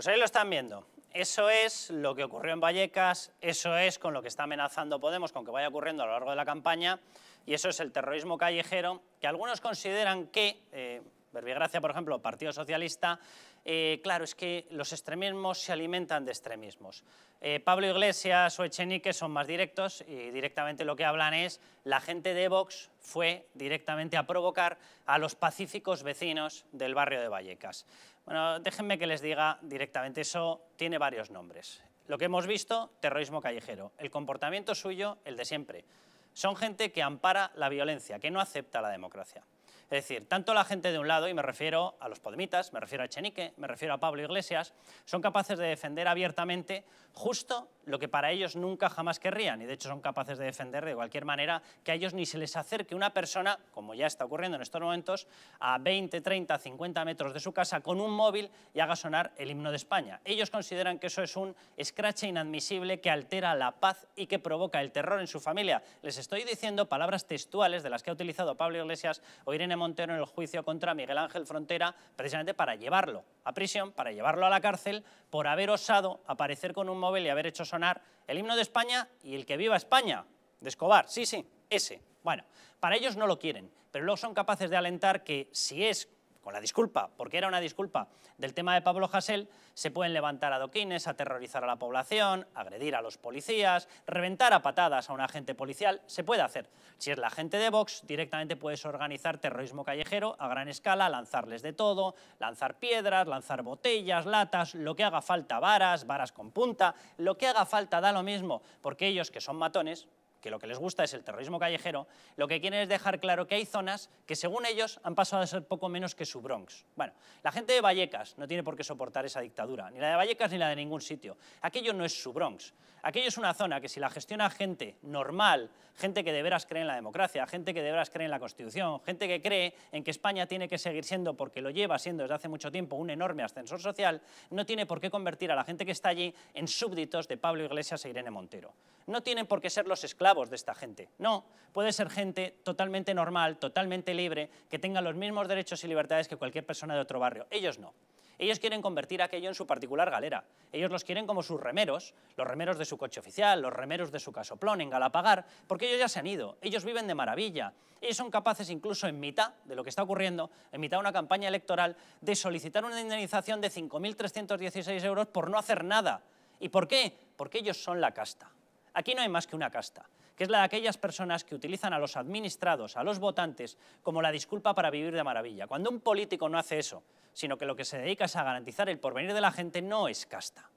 Pues ahí lo están viendo. Eso es lo que ocurrió en Vallecas, eso es con lo que está amenazando Podemos, con que vaya ocurriendo a lo largo de la campaña, y eso es el terrorismo callejero, que algunos consideran que, eh, Verbigracia, por ejemplo, Partido Socialista, eh, claro, es que los extremismos se alimentan de extremismos. Eh, Pablo Iglesias o Echenique son más directos y directamente lo que hablan es la gente de Vox fue directamente a provocar a los pacíficos vecinos del barrio de Vallecas. Bueno, déjenme que les diga directamente, eso tiene varios nombres. Lo que hemos visto, terrorismo callejero. El comportamiento suyo, el de siempre. Son gente que ampara la violencia, que no acepta la democracia. Es decir, tanto la gente de un lado, y me refiero a los podemitas, me refiero a Chenique, me refiero a Pablo Iglesias, son capaces de defender abiertamente justo lo que para ellos nunca jamás querrían, y de hecho son capaces de defender de cualquier manera que a ellos ni se les acerque una persona, como ya está ocurriendo en estos momentos, a 20, 30, 50 metros de su casa con un móvil y haga sonar el himno de España. Ellos consideran que eso es un escrache inadmisible que altera la paz y que provoca el terror en su familia. Les estoy diciendo palabras textuales de las que ha utilizado Pablo Iglesias o Irene Montero en el juicio contra Miguel Ángel Frontera precisamente para llevarlo a prisión, para llevarlo a la cárcel por haber osado aparecer con un móvil y haber hecho sonar el himno de España y el que viva España, de Escobar, sí, sí, ese. Bueno, para ellos no lo quieren, pero luego son capaces de alentar que si es la disculpa, porque era una disculpa, del tema de Pablo Hasél, se pueden levantar adoquines, aterrorizar a la población, agredir a los policías, reventar a patadas a un agente policial, se puede hacer. Si es la gente de Vox, directamente puedes organizar terrorismo callejero a gran escala, lanzarles de todo, lanzar piedras, lanzar botellas, latas, lo que haga falta, varas, varas con punta, lo que haga falta da lo mismo, porque ellos que son matones, que lo que les gusta es el terrorismo callejero, lo que quieren es dejar claro que hay zonas que según ellos han pasado a ser poco menos que su Bronx. Bueno, la gente de Vallecas no tiene por qué soportar esa dictadura, ni la de Vallecas ni la de ningún sitio. Aquello no es su Bronx. Aquello es una zona que si la gestiona gente normal, gente que de veras cree en la democracia, gente que de veras cree en la Constitución, gente que cree en que España tiene que seguir siendo, porque lo lleva siendo desde hace mucho tiempo, un enorme ascensor social, no tiene por qué convertir a la gente que está allí en súbditos de Pablo Iglesias e Irene Montero. No tienen por qué ser los esclavos de esta gente. No, puede ser gente totalmente normal, totalmente libre, que tenga los mismos derechos y libertades que cualquier persona de otro barrio. Ellos no. Ellos quieren convertir aquello en su particular galera. Ellos los quieren como sus remeros, los remeros de su coche oficial, los remeros de su casoplón en Galapagar, porque ellos ya se han ido, ellos viven de maravilla. Ellos son capaces incluso en mitad de lo que está ocurriendo, en mitad de una campaña electoral, de solicitar una indemnización de 5.316 euros por no hacer nada. ¿Y por qué? Porque ellos son la casta. Aquí no hay más que una casta, que es la de aquellas personas que utilizan a los administrados, a los votantes, como la disculpa para vivir de maravilla. Cuando un político no hace eso, sino que lo que se dedica es a garantizar el porvenir de la gente, no es casta.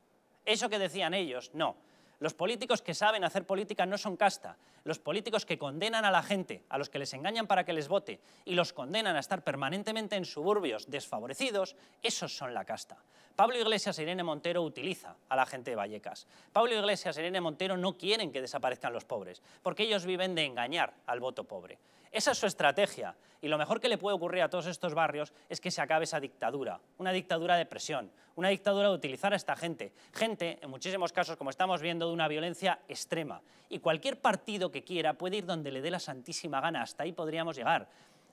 Eso que decían ellos, no los políticos que saben hacer política no son casta. Los políticos que condenan a la gente, a los que les engañan para que les vote y los condenan a estar permanentemente en suburbios desfavorecidos, esos son la casta. Pablo Iglesias e Irene Montero utiliza a la gente de Vallecas. Pablo Iglesias e Irene Montero no quieren que desaparezcan los pobres, porque ellos viven de engañar al voto pobre. Esa es su estrategia. Y lo mejor que le puede ocurrir a todos estos barrios es que se acabe esa dictadura, una dictadura de presión, una dictadura de utilizar a esta gente, gente, en muchísimos casos, como estamos viendo, de una violencia extrema. Y cualquier partido que quiera puede ir donde le dé la santísima gana, hasta ahí podríamos llegar.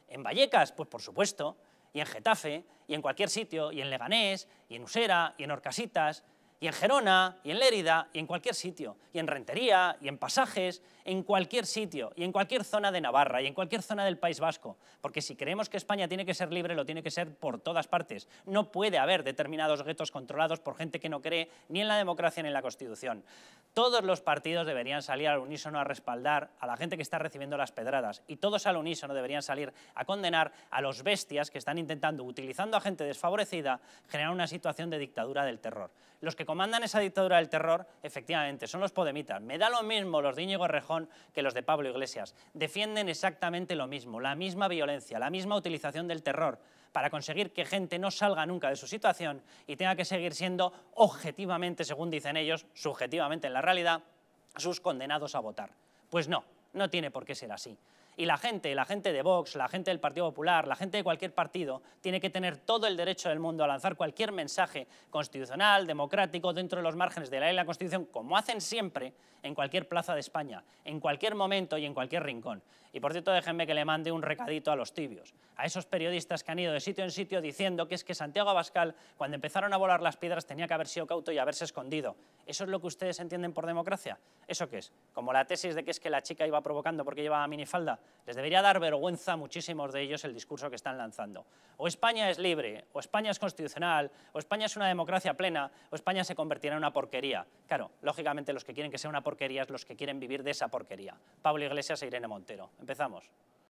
En Vallecas, pues por supuesto, y en Getafe, y en cualquier sitio, y en Leganés, y en Usera, y en Orcasitas, y en Gerona, y en Lérida, y en cualquier sitio, y en Rentería, y en Pasajes, en cualquier sitio, y en cualquier zona de Navarra, y en cualquier zona del País Vasco. Porque si creemos que España tiene que ser libre, lo tiene que ser por todas partes. No puede haber determinados guetos controlados por gente que no cree ni en la democracia ni en la Constitución. Todos los partidos deberían salir al unísono a respaldar a la gente que está recibiendo las pedradas, y todos al unísono deberían salir a condenar a los bestias que están intentando, utilizando a gente desfavorecida, generar una situación de dictadura del terror. Los que comandan esa dictadura del terror, efectivamente, son los podemitas. Me da lo mismo los de Íñigo Rejón que los de Pablo Iglesias. Defienden exactamente lo mismo, la misma violencia, la misma utilización del terror para conseguir que gente no salga nunca de su situación y tenga que seguir siendo objetivamente, según dicen ellos, subjetivamente en la realidad, sus condenados a votar. Pues no, no tiene por qué ser así. Y la gente, la gente de Vox, la gente del Partido Popular, la gente de cualquier partido, tiene que tener todo el derecho del mundo a lanzar cualquier mensaje constitucional, democrático, dentro de los márgenes de la ley la Constitución, como hacen siempre en cualquier plaza de España, en cualquier momento y en cualquier rincón. Y por cierto, déjenme que le mande un recadito a los tibios, a esos periodistas que han ido de sitio en sitio diciendo que es que Santiago Abascal, cuando empezaron a volar las piedras, tenía que haber sido cauto y haberse escondido. ¿Eso es lo que ustedes entienden por democracia? ¿Eso qué es? ¿Como la tesis de que es que la chica iba provocando porque llevaba minifalda? Les debería dar vergüenza a muchísimos de ellos el discurso que están lanzando. O España es libre, o España es constitucional, o España es una democracia plena, o España se convertirá en una porquería. Claro, lógicamente los que quieren que sea una porquería es los que quieren vivir de esa porquería. Pablo Iglesias e Irene Montero. Empezamos.